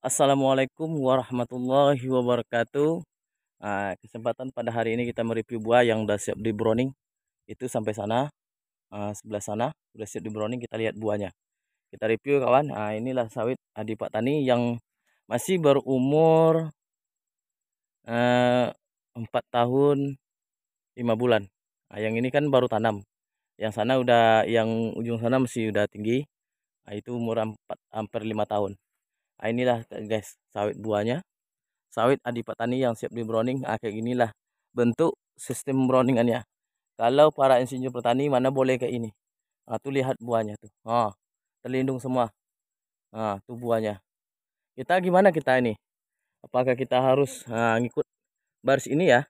Assalamualaikum warahmatullahi wabarakatuh. Nah, kesempatan pada hari ini kita mereview buah yang sudah siap di browning. Itu sampai sana, uh, sebelah sana sudah siap di browning. Kita lihat buahnya. Kita review kawan. Nah, inilah sawit Adi Pak Tani yang masih berumur uh, eh, 4 tahun 5 bulan. Nah, yang ini kan baru tanam. Yang sana udah, yang ujung sana masih udah tinggi. Nah, itu umur 4, hampir 5 tahun nah, inilah guys sawit buahnya sawit adipatani yang siap di browning nah, kayak inilah bentuk sistem browningannya kalau para insinyur petani mana boleh kayak ini nah, tuh lihat buahnya tuh oh, terlindung semua nah, tuh buahnya kita gimana kita ini apakah kita harus nah, ngikut baris ini ya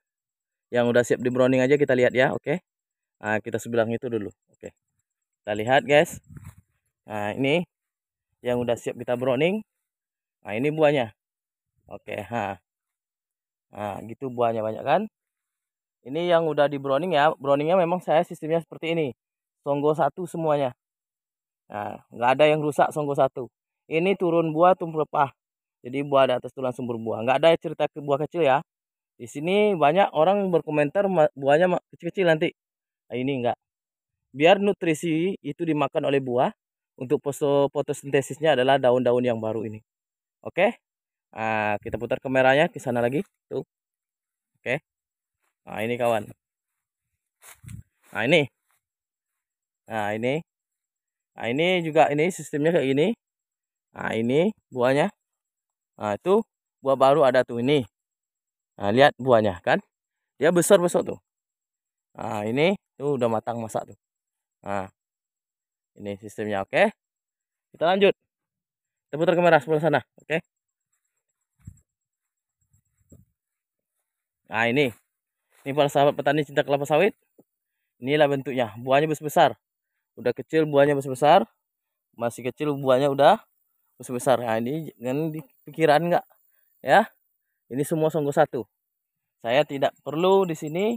yang udah siap di browning aja kita lihat ya oke okay? nah, kita sebelah itu dulu oke okay. kita lihat guys nah ini yang udah siap kita browning Nah, ini buahnya. Oke, ha. Nah, gitu buahnya banyak kan? Ini yang udah di browning ya. Browningnya memang saya sistemnya seperti ini. Songgo satu semuanya. Nah, nggak ada yang rusak songgo satu. Ini turun buah tumrepah. Jadi buah di atas tulang sumber buah. Nggak ada cerita ke buah kecil ya. Di sini banyak orang berkomentar buahnya kecil-kecil nanti. Nah, ini enggak. Biar nutrisi itu dimakan oleh buah, untuk fotosintesisnya adalah daun-daun yang baru ini. Oke. Nah, kita putar kameranya ke sana lagi. Tuh. Oke. Nah, ini kawan. Nah, ini. Nah, ini. Nah, ini juga ini sistemnya kayak ini. Nah, ini buahnya. Nah, itu buah baru ada tuh ini. Nah, lihat buahnya kan. Dia besar-besar tuh. Nah, ini tuh udah matang masak tuh. Nah, ini sistemnya oke. Kita lanjut. Putar kamera sebelah sana, oke? Okay? Nah ini, ini para sahabat petani cinta kelapa sawit. Inilah bentuknya, buahnya besar-besar. Udah kecil buahnya besar-besar, masih kecil buahnya udah besar-besar. Nah ini jangan pikiran nggak, ya? Ini semua songgo satu. Saya tidak perlu di sini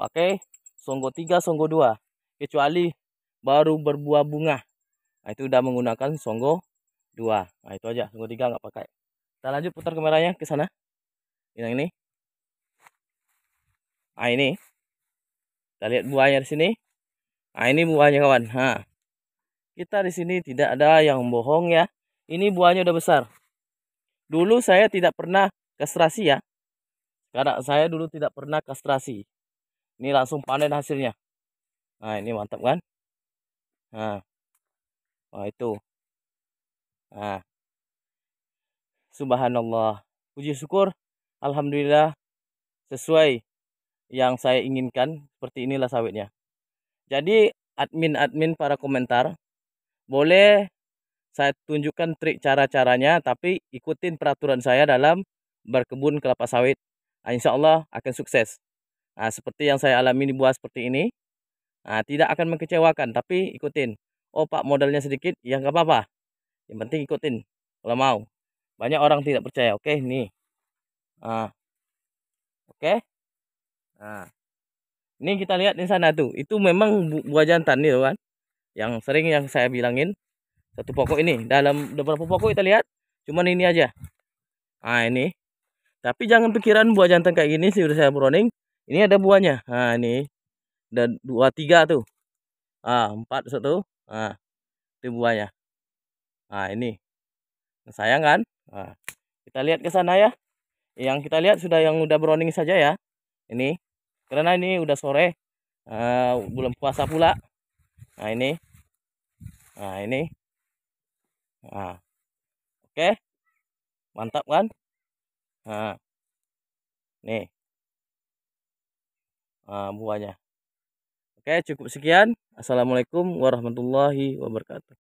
pakai songgo tiga, songgo dua, kecuali baru berbuah bunga. Nah, itu udah menggunakan songgo dua nah itu aja tunggu tiga nggak pakai kita lanjut putar kameranya ke sana yang ini nah ini kita lihat buahnya di sini nah ini buahnya kawan ha kita di sini tidak ada yang bohong ya ini buahnya udah besar dulu saya tidak pernah kastrasi ya karena saya dulu tidak pernah kastrasi ini langsung panen hasilnya nah ini mantap kan nah, nah itu Nah. Subhanallah. Puji syukur alhamdulillah sesuai yang saya inginkan seperti inilah sawitnya. Jadi admin-admin para komentar boleh saya tunjukkan trik cara-caranya tapi ikutin peraturan saya dalam berkebun kelapa sawit. Ah, insya Allah akan sukses. Nah, seperti yang saya alami di buah seperti ini. Nah, tidak akan mengecewakan tapi ikutin. Oh pak modalnya sedikit ya gak apa-apa yang penting ikutin kalau mau banyak orang tidak percaya oke okay, nih ah oke okay? nah ini kita lihat di sana tuh itu memang buah jantan nih kan yang sering yang saya bilangin satu pokok ini dalam beberapa pokok kita lihat cuman ini aja ah ini tapi jangan pikiran buah jantan kayak gini sih udah saya browning ini ada buahnya ah ini dan dua tiga tuh ah empat satu ah itu buahnya Nah ini sayang kan? Nah, kita lihat ke sana ya. Yang kita lihat sudah yang udah browning saja ya. Ini karena ini udah sore, uh, belum puasa pula. Nah ini, nah ini, nah, oke, mantap kan? Nah, nih, nah, buahnya. Oke cukup sekian. Assalamualaikum warahmatullahi wabarakatuh.